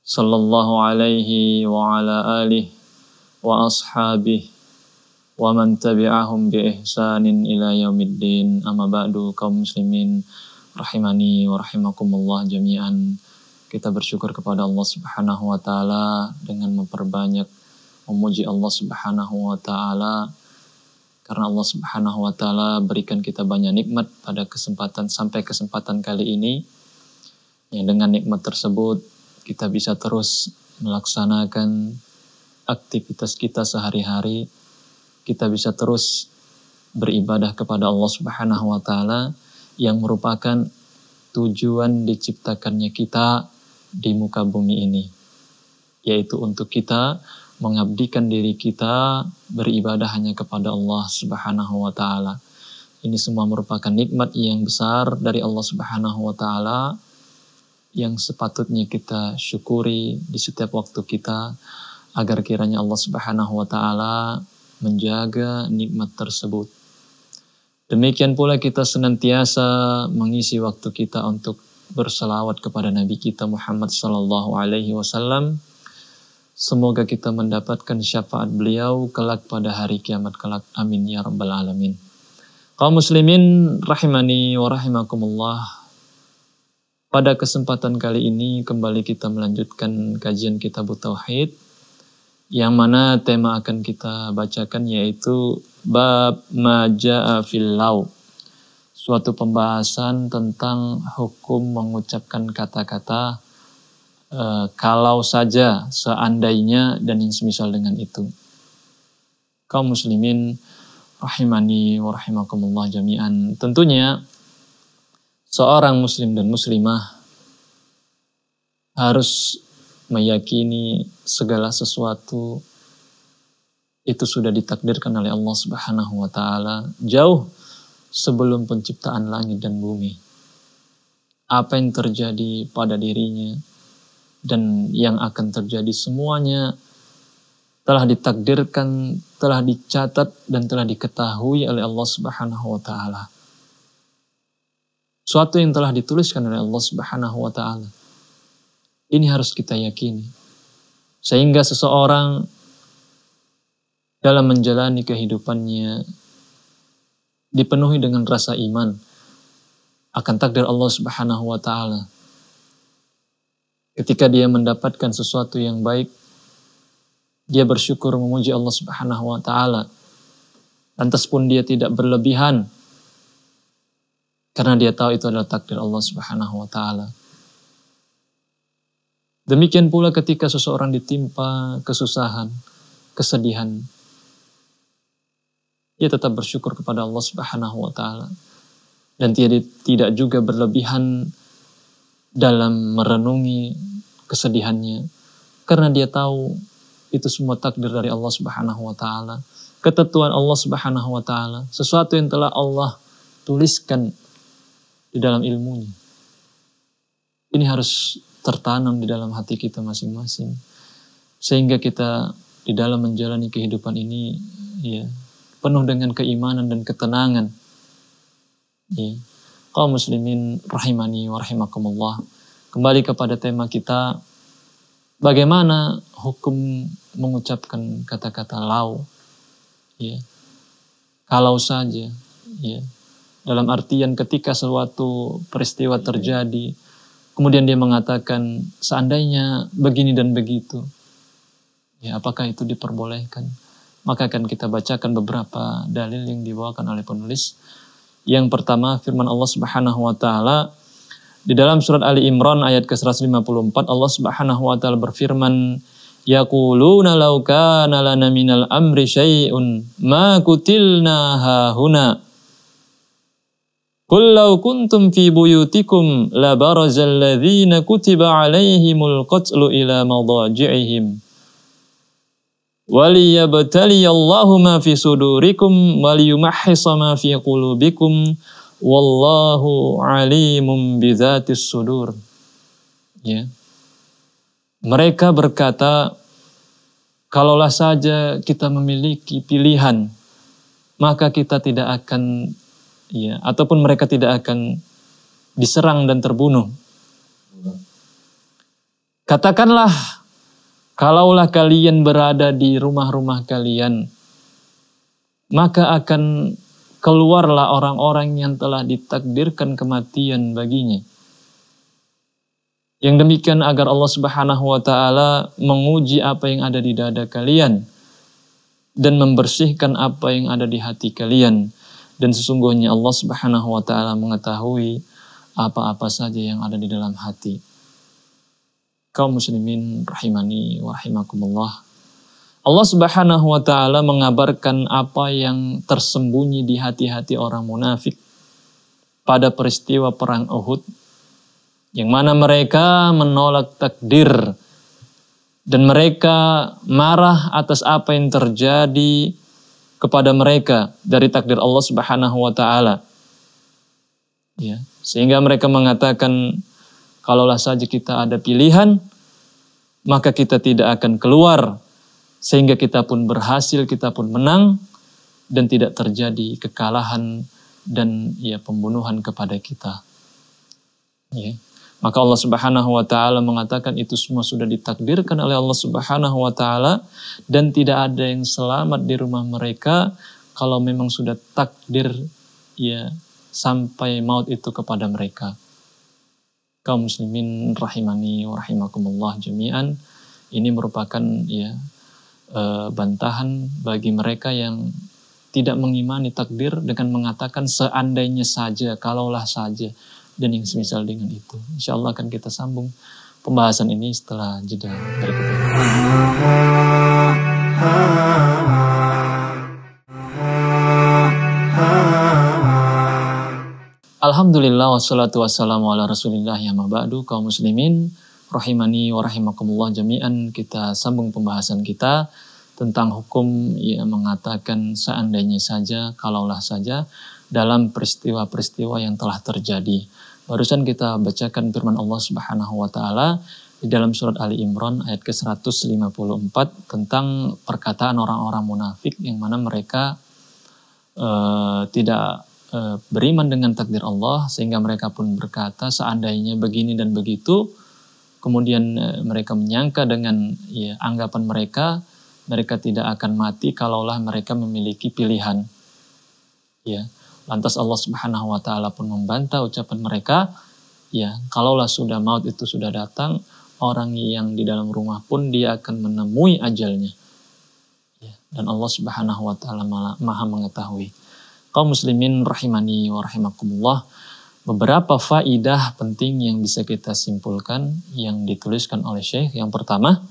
صلى الله عليه وعلى آله وأصحابه ومن تبعهم بإحسان إلى يوم الدين أما بعد kaum muslimin rahimani wa rahimakumullah jami'an kita bersyukur kepada Allah Subhanahu wa taala dengan memperbanyak memuji Allah Subhanahu wa taala karena Allah Subhanahu wa taala berikan kita banyak nikmat pada kesempatan sampai kesempatan kali ini. yang dengan nikmat tersebut kita bisa terus melaksanakan aktivitas kita sehari-hari, kita bisa terus beribadah kepada Allah Subhanahu wa taala yang merupakan tujuan diciptakannya kita di muka bumi ini, yaitu untuk kita mengabdikan diri kita beribadah hanya kepada Allah Subhanahu wa taala. Ini semua merupakan nikmat yang besar dari Allah Subhanahu wa taala yang sepatutnya kita syukuri di setiap waktu kita agar kiranya Allah Subhanahu wa taala menjaga nikmat tersebut. Demikian pula kita senantiasa mengisi waktu kita untuk berselawat kepada Nabi kita Muhammad sallallahu alaihi wasallam. Semoga kita mendapatkan syafaat beliau kelak pada hari kiamat kelak. Amin ya rabbal alamin. Kaum muslimin rahimani wa rahimakumullah pada kesempatan kali ini kembali kita melanjutkan kajian kitab Tauhid yang mana tema akan kita bacakan yaitu bab maja'a fil lau Suatu pembahasan tentang hukum mengucapkan kata-kata e, kalau saja, seandainya dan yang semisal dengan itu. Kaum muslimin rahimani wa rahimakumullah jami'an. Tentunya seorang muslim dan muslimah harus meyakini segala sesuatu itu sudah ditakdirkan oleh Allah Subhanahu wa taala jauh sebelum penciptaan langit dan bumi. Apa yang terjadi pada dirinya dan yang akan terjadi semuanya telah ditakdirkan, telah dicatat dan telah diketahui oleh Allah Subhanahu wa taala. Suatu yang telah dituliskan oleh Allah Subhanahu wa taala. Ini harus kita yakini. Sehingga seseorang dalam menjalani kehidupannya dipenuhi dengan rasa iman akan takdir Allah Subhanahu wa taala. Ketika dia mendapatkan sesuatu yang baik, dia bersyukur memuji Allah Subhanahu wa taala. Lantas pun dia tidak berlebihan karena dia tahu itu adalah takdir Allah Subhanahu wa taala. Demikian pula ketika seseorang ditimpa kesusahan, kesedihan, ia tetap bersyukur kepada Allah Subhanahu wa taala dan tidak juga berlebihan dalam merenungi kesedihannya karena dia tahu itu semua takdir dari Allah Subhanahu wa taala, ketentuan Allah Subhanahu wa taala, sesuatu yang telah Allah tuliskan di dalam ilmunya. Ini harus tertanam di dalam hati kita masing-masing. Sehingga kita di dalam menjalani kehidupan ini ya penuh dengan keimanan dan ketenangan. Ya. kau muslimin rahimani wa rahimakumullah. Kembali kepada tema kita bagaimana hukum mengucapkan kata-kata lau. Ya. Kalau saja ya dalam artian ketika suatu peristiwa terjadi, kemudian dia mengatakan seandainya begini dan begitu. Ya, apakah itu diperbolehkan? Maka akan kita bacakan beberapa dalil yang dibawakan oleh penulis. Yang pertama firman Allah Subhanahu wa taala di dalam surat Ali Imran ayat ke-154 Allah Subhanahu wa taala berfirman yaquluna law kana lana minal amri syai'un ma kutilna hahuna Qul law kuntum fi buyutikum la barazal ladzina kutiba alaihimul qatlu ila madaji'ihim. Waliyabtaliyallahu ma fi sudurikum waliyumahhisa ma fi qulubikum wallahu alimun bidzatis sudur. Ya. Mereka berkata, kalaulah saja kita memiliki pilihan, maka kita tidak akan Iya, ataupun mereka tidak akan diserang dan terbunuh. Katakanlah, kalaulah kalian berada di rumah-rumah kalian, maka akan keluarlah orang-orang yang telah ditakdirkan kematian baginya. Yang demikian agar Allah Subhanahu wa taala menguji apa yang ada di dada kalian dan membersihkan apa yang ada di hati kalian dan sesungguhnya Allah Subhanahu wa taala mengetahui apa-apa saja yang ada di dalam hati. Kaum muslimin rahimani wa rahimakumullah. Allah Subhanahu wa taala mengabarkan apa yang tersembunyi di hati-hati orang munafik pada peristiwa perang Uhud yang mana mereka menolak takdir dan mereka marah atas apa yang terjadi kepada mereka dari takdir Allah Subhanahu wa taala. Ya, sehingga mereka mengatakan kalaulah saja kita ada pilihan maka kita tidak akan keluar sehingga kita pun berhasil, kita pun menang dan tidak terjadi kekalahan dan ya pembunuhan kepada kita. Ya. Maka Allah Subhanahu wa taala mengatakan itu semua sudah ditakdirkan oleh Allah Subhanahu wa taala dan tidak ada yang selamat di rumah mereka kalau memang sudah takdir ya sampai maut itu kepada mereka. Kaum muslimin rahimani wa rahimakumullah jami'an. Ini merupakan ya e, bantahan bagi mereka yang tidak mengimani takdir dengan mengatakan seandainya saja, kalaulah saja dan yang semisal dengan itu. Insya Allah akan kita sambung pembahasan ini setelah jeda berikut ini. Alhamdulillah wassalatu wassalamu ala rasulillah ya mabadu kaum muslimin rahimani wa rahimakumullah jami'an kita sambung pembahasan kita tentang hukum yang mengatakan seandainya saja, kalaulah saja dalam peristiwa-peristiwa yang telah terjadi. Barusan kita bacakan firman Allah Subhanahu wa taala di dalam surat Ali Imran ayat ke-154 tentang perkataan orang-orang munafik yang mana mereka uh, tidak uh, beriman dengan takdir Allah sehingga mereka pun berkata seandainya begini dan begitu kemudian uh, mereka menyangka dengan ya, anggapan mereka mereka tidak akan mati kalaulah mereka memiliki pilihan ya Lantas Allah Subhanahu wa taala pun membantah ucapan mereka, ya, kalaulah sudah maut itu sudah datang, orang yang di dalam rumah pun dia akan menemui ajalnya. Ya, dan Allah Subhanahu wa taala Maha mengetahui. Kaum muslimin rahimani wa rahimakumullah, beberapa faidah penting yang bisa kita simpulkan yang dituliskan oleh Syekh. Yang pertama,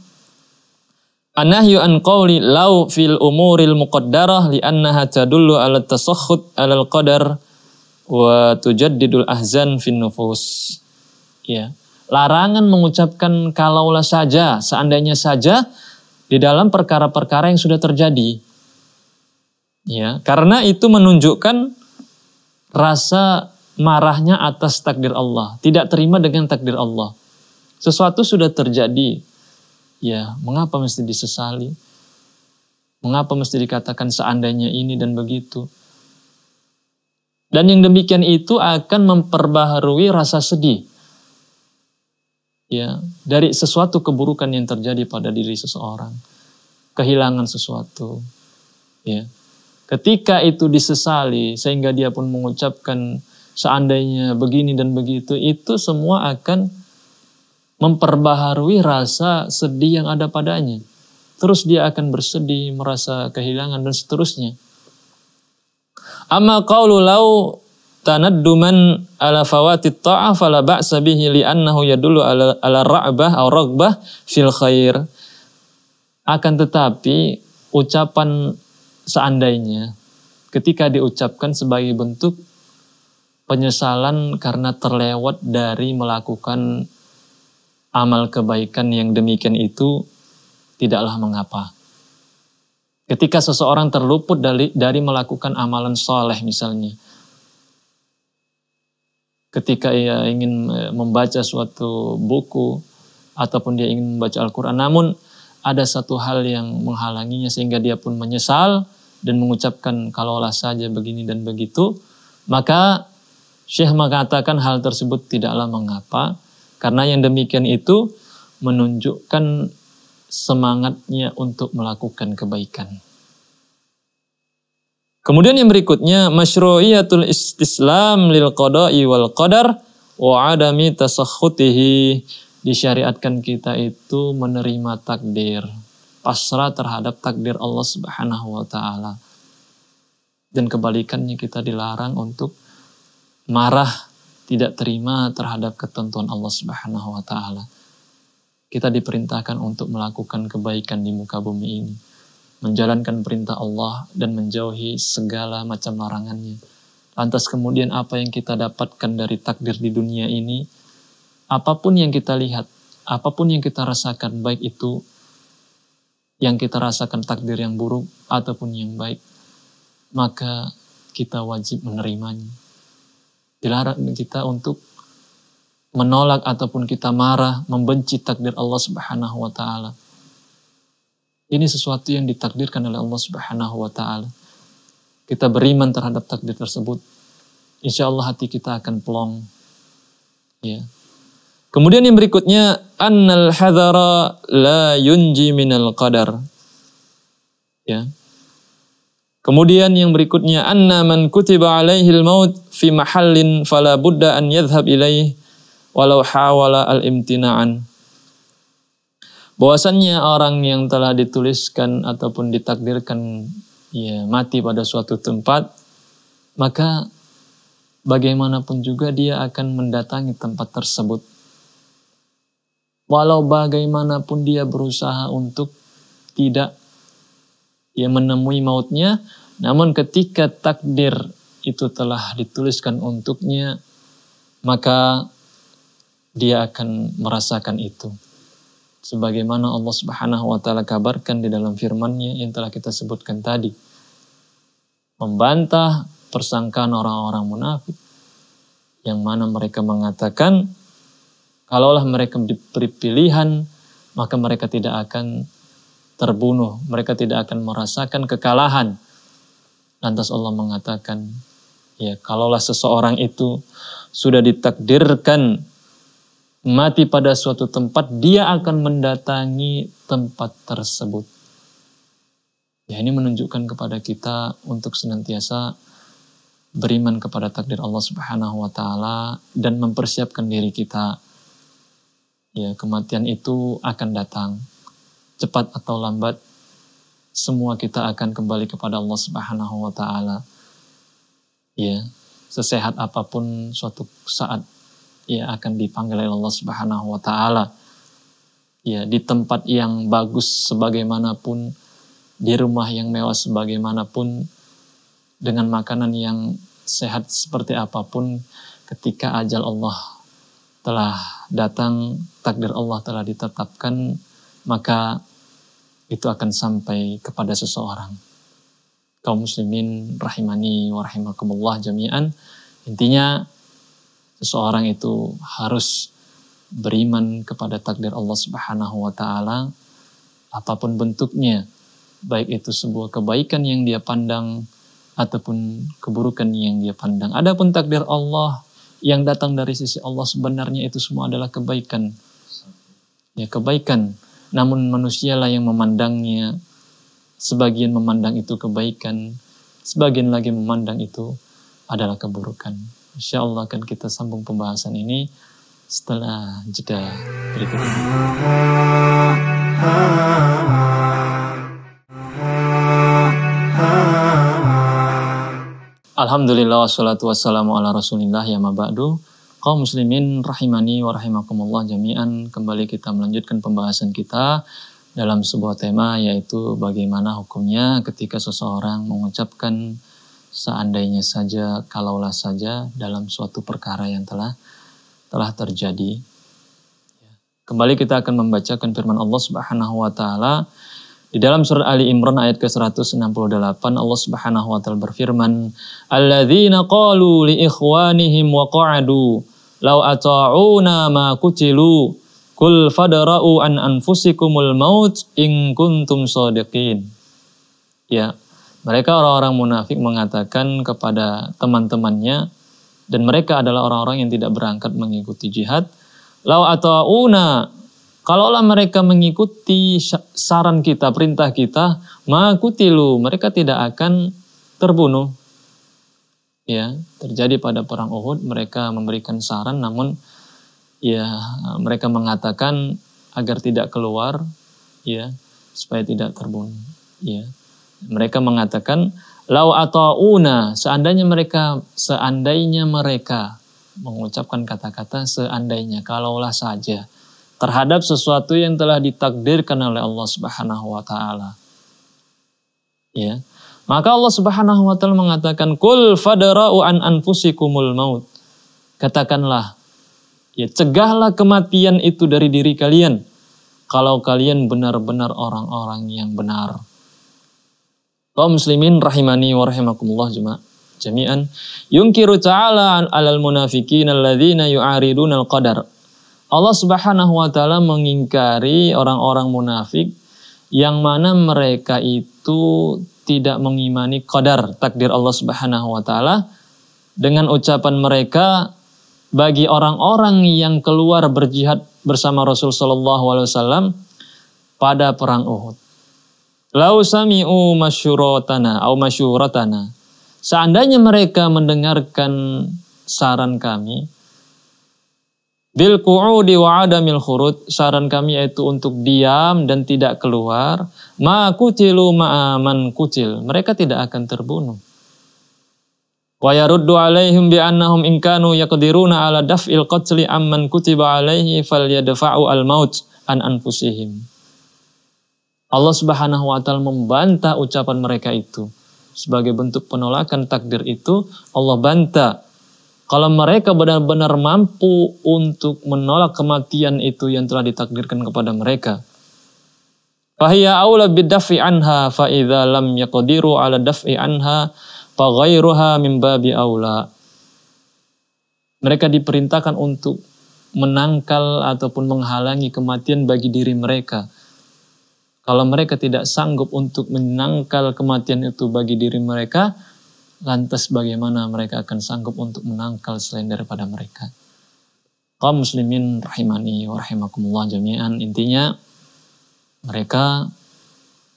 Anahyu an qawli law fil umuril muqaddarah li annaha tadullu ala tasakhut ala al-qadar wa tujaddidul ahzan fin nufus. Ya. Larangan mengucapkan kalaulah saja, seandainya saja di dalam perkara-perkara yang sudah terjadi. Ya, karena itu menunjukkan rasa marahnya atas takdir Allah, tidak terima dengan takdir Allah. Sesuatu sudah terjadi, Ya, mengapa mesti disesali? Mengapa mesti dikatakan seandainya ini dan begitu? Dan yang demikian itu akan memperbaharui rasa sedih. Ya, dari sesuatu keburukan yang terjadi pada diri seseorang, kehilangan sesuatu. Ya. Ketika itu disesali sehingga dia pun mengucapkan seandainya begini dan begitu, itu semua akan memperbaharui rasa sedih yang ada padanya. Terus dia akan bersedih, merasa kehilangan dan seterusnya. Amma qawlu lau tanadduman ala fawati ta'a fala ba'sa bihi li'annahu yadullu ala, ala ra'bah atau ragbah fil khair. Akan tetapi ucapan seandainya ketika diucapkan sebagai bentuk penyesalan karena terlewat dari melakukan amal kebaikan yang demikian itu tidaklah mengapa. Ketika seseorang terluput dari, dari melakukan amalan soleh misalnya, ketika ia ingin eh, membaca suatu buku ataupun dia ingin membaca Al-Quran, namun ada satu hal yang menghalanginya sehingga dia pun menyesal dan mengucapkan kalaulah saja begini dan begitu, maka Syekh mengatakan hal tersebut tidaklah mengapa, karena yang demikian itu menunjukkan semangatnya untuk melakukan kebaikan. Kemudian yang berikutnya, masyru'iyatul istislam lil qada'i wal qadar wa adami tasakhutihi. Disyariatkan kita itu menerima takdir, pasrah terhadap takdir Allah Subhanahu wa taala. Dan kebalikannya kita dilarang untuk marah tidak terima terhadap ketentuan Allah Subhanahu wa taala. Kita diperintahkan untuk melakukan kebaikan di muka bumi ini, menjalankan perintah Allah dan menjauhi segala macam larangannya. Lantas kemudian apa yang kita dapatkan dari takdir di dunia ini? Apapun yang kita lihat, apapun yang kita rasakan baik itu yang kita rasakan takdir yang buruk ataupun yang baik, maka kita wajib menerimanya dilarang kita untuk menolak ataupun kita marah, membenci takdir Allah Subhanahu wa taala. Ini sesuatu yang ditakdirkan oleh Allah Subhanahu wa taala. Kita beriman terhadap takdir tersebut, insya Allah hati kita akan pelong. Ya. Kemudian yang berikutnya, annal hadara la yunji minal qadar. Ya. Kemudian yang berikutnya anna man kutiba alaihil maut fi mahallin fala budda an yadhhab ilaih walau hawala al imtina'an. Bahwasannya orang yang telah dituliskan ataupun ditakdirkan ya, mati pada suatu tempat, maka bagaimanapun juga dia akan mendatangi tempat tersebut. Walau bagaimanapun dia berusaha untuk tidak ia menemui mautnya. Namun ketika takdir itu telah dituliskan untuknya, maka dia akan merasakan itu. Sebagaimana Allah Subhanahu wa taala kabarkan di dalam firman-Nya yang telah kita sebutkan tadi. Membantah persangkaan orang-orang munafik yang mana mereka mengatakan kalaulah mereka diberi pilihan maka mereka tidak akan terbunuh, mereka tidak akan merasakan kekalahan. Lantas Allah mengatakan, ya kalaulah seseorang itu sudah ditakdirkan mati pada suatu tempat, dia akan mendatangi tempat tersebut. Ya ini menunjukkan kepada kita untuk senantiasa beriman kepada takdir Allah Subhanahu wa taala dan mempersiapkan diri kita. Ya, kematian itu akan datang cepat atau lambat semua kita akan kembali kepada Allah Subhanahu wa taala. Ya, sesehat apapun suatu saat ya akan dipanggil oleh Allah Subhanahu wa taala. Ya, di tempat yang bagus sebagaimanapun, di rumah yang mewah sebagaimanapun, dengan makanan yang sehat seperti apapun, ketika ajal Allah telah datang, takdir Allah telah ditetapkan, maka itu akan sampai kepada seseorang. Kaum muslimin rahimani wa rahimakumullah jami'an. Intinya seseorang itu harus beriman kepada takdir Allah Subhanahu wa taala apapun bentuknya, baik itu sebuah kebaikan yang dia pandang ataupun keburukan yang dia pandang. Adapun takdir Allah yang datang dari sisi Allah sebenarnya itu semua adalah kebaikan. Ya kebaikan namun manusialah yang memandangnya. Sebagian memandang itu kebaikan, sebagian lagi memandang itu adalah keburukan. Insya Allah akan kita sambung pembahasan ini setelah jeda berikut ini. Alhamdulillah wassalatu wassalamu ala rasulillah ya mabadu. Kau muslimin rahimani wa rahimakumullah jami'an kembali kita melanjutkan pembahasan kita dalam sebuah tema yaitu bagaimana hukumnya ketika seseorang mengucapkan seandainya saja kalaulah saja dalam suatu perkara yang telah telah terjadi. Kembali kita akan membacakan firman Allah Subhanahu wa taala di dalam surat Ali Imran ayat ke-168 Allah Subhanahu wa taala berfirman, "Alladzina qalu li ikhwanihim wa qa'adu Lau ata'una ma kutilu kul fadara'u an anfusikumul maut in kuntum sadiqin. Ya, mereka orang-orang munafik mengatakan kepada teman-temannya dan mereka adalah orang-orang yang tidak berangkat mengikuti jihad. Lau ata'una Kalaulah mereka mengikuti saran kita, perintah kita, kutilu, mereka tidak akan terbunuh ya terjadi pada perang Uhud mereka memberikan saran namun ya mereka mengatakan agar tidak keluar ya supaya tidak terbunuh ya mereka mengatakan lau atauna seandainya mereka seandainya mereka mengucapkan kata-kata seandainya kalaulah saja terhadap sesuatu yang telah ditakdirkan oleh Allah Subhanahu wa taala ya maka Allah Subhanahu wa taala mengatakan kul fadara'u an anfusikumul maut. Katakanlah ya cegahlah kematian itu dari diri kalian kalau kalian benar-benar orang-orang yang benar. Kaum muslimin rahimani wa rahimakumullah jami'an. Yungkiru ta'ala alal munafikin alladzina yu'aridun al-qadar. Allah Subhanahu wa taala mengingkari orang-orang munafik yang mana mereka itu tidak mengimani qadar takdir Allah Subhanahu wa taala dengan ucapan mereka bagi orang-orang yang keluar berjihad bersama Rasul sallallahu alaihi wasallam pada perang Uhud. Lau sami'u masyuratana au masyuratana. Seandainya mereka mendengarkan saran kami, Bil qu'udi wa adamil khurud, saran kami yaitu untuk diam dan tidak keluar. Ma kutilu ma'aman kutil, mereka tidak akan terbunuh. Wa yaruddu alaihim bi annahum in kanu yaqdiruna ala daf'il qatli amman kutiba alaihi falyadfa'u al maut an anfusihim. Allah Subhanahu wa taala membantah ucapan mereka itu. Sebagai bentuk penolakan takdir itu, Allah bantah kalau mereka benar-benar mampu untuk menolak kematian itu yang telah ditakdirkan kepada mereka. Fahiyya awla bidafi anha fa'idha lam ala daf'i anha min babi awla. Mereka diperintahkan untuk menangkal ataupun menghalangi kematian bagi diri mereka. Kalau mereka tidak sanggup untuk menangkal kematian itu bagi diri mereka, lantas bagaimana mereka akan sanggup untuk menangkal selain daripada mereka. Kaum muslimin rahimani wa rahimakumullah jami'an intinya mereka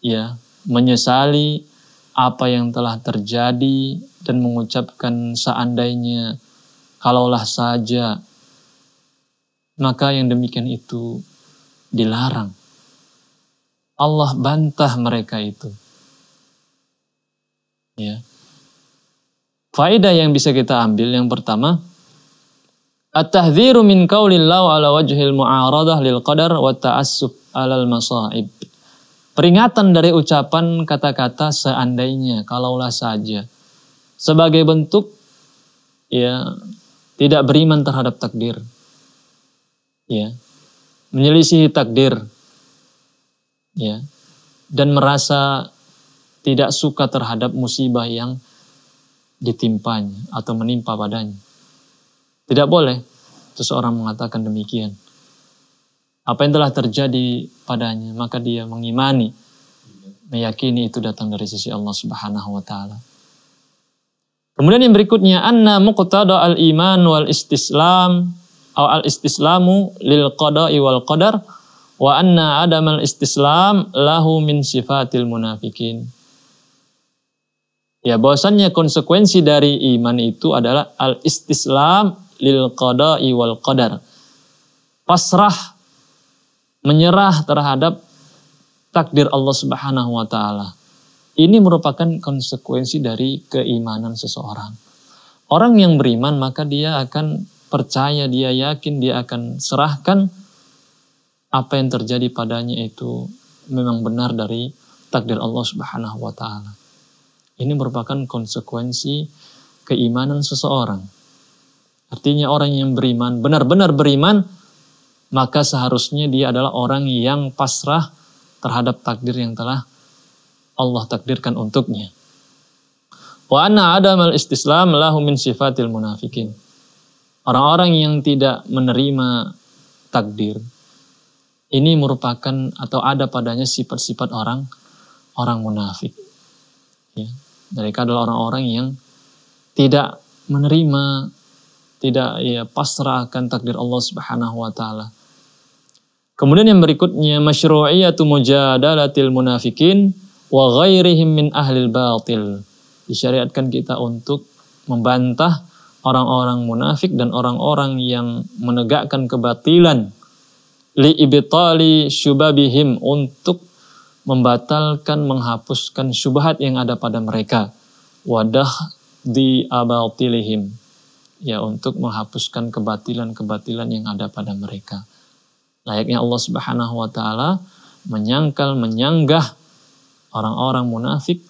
ya menyesali apa yang telah terjadi dan mengucapkan seandainya kalaulah saja maka yang demikian itu dilarang. Allah bantah mereka itu. Ya. Faedah yang bisa kita ambil yang pertama, At-tahdhiru min lau ala wajhil mu'aradah lil qadar wa ta'assub alal masaib. Peringatan dari ucapan kata-kata seandainya, kalaulah saja. Sebagai bentuk ya tidak beriman terhadap takdir. Ya. Menyelisihi takdir. Ya. Dan merasa tidak suka terhadap musibah yang ditimpanya atau menimpa padanya. Tidak boleh seseorang mengatakan demikian. Apa yang telah terjadi padanya, maka dia mengimani, meyakini itu datang dari sisi Allah Subhanahu wa taala. Kemudian yang berikutnya anna muqtada al-iman wal istislam atau al-istislamu lil qada'i wal qadar wa anna adamal istislam lahu min sifatil munafikin. Ya, bahwasannya konsekuensi dari iman itu adalah al-istislam lil qada wal qadar. Pasrah menyerah terhadap takdir Allah Subhanahu wa taala. Ini merupakan konsekuensi dari keimanan seseorang. Orang yang beriman maka dia akan percaya, dia yakin, dia akan serahkan apa yang terjadi padanya itu memang benar dari takdir Allah Subhanahu wa taala. Ini merupakan konsekuensi keimanan seseorang. Artinya orang yang beriman, benar-benar beriman, maka seharusnya dia adalah orang yang pasrah terhadap takdir yang telah Allah takdirkan untuknya. Wa anna adamal istislam lahu min sifatil munafikin. Orang-orang yang tidak menerima takdir ini merupakan atau ada padanya sifat-sifat orang orang munafik. Mereka adalah orang-orang yang tidak menerima, tidak ya pasrah takdir Allah Subhanahu wa taala. Kemudian yang berikutnya masyru'iyatu mujadalatil munafikin wa ghairihim min ahlil batil. Disyariatkan kita untuk membantah orang-orang munafik dan orang-orang yang menegakkan kebatilan li ibtali syubabihim untuk membatalkan, menghapuskan syubhat yang ada pada mereka. Wadah di tilihim Ya, untuk menghapuskan kebatilan-kebatilan yang ada pada mereka. Layaknya Allah Subhanahu wa taala menyangkal, menyanggah orang-orang munafik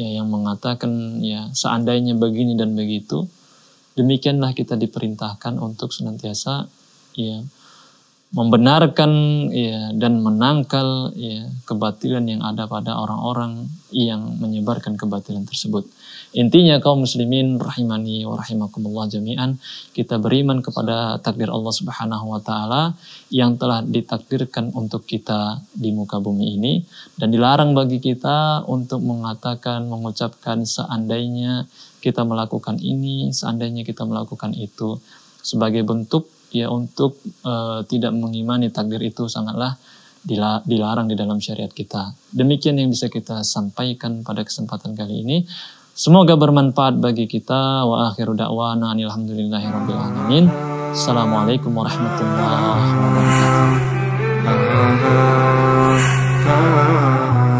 ya yang mengatakan ya seandainya begini dan begitu. Demikianlah kita diperintahkan untuk senantiasa ya membenarkan ya dan menangkal ya kebatilan yang ada pada orang-orang yang menyebarkan kebatilan tersebut. Intinya kaum muslimin rahimani wa rahimakumullah jami'an kita beriman kepada takdir Allah Subhanahu wa taala yang telah ditakdirkan untuk kita di muka bumi ini dan dilarang bagi kita untuk mengatakan mengucapkan seandainya kita melakukan ini, seandainya kita melakukan itu sebagai bentuk ya untuk uh, tidak mengimani takdir itu sangatlah dilarang di dalam syariat kita. Demikian yang bisa kita sampaikan pada kesempatan kali ini. Semoga bermanfaat bagi kita. Wa akhiru da'wana alhamdulillahirabbil alamin. Assalamualaikum warahmatullahi wabarakatuh.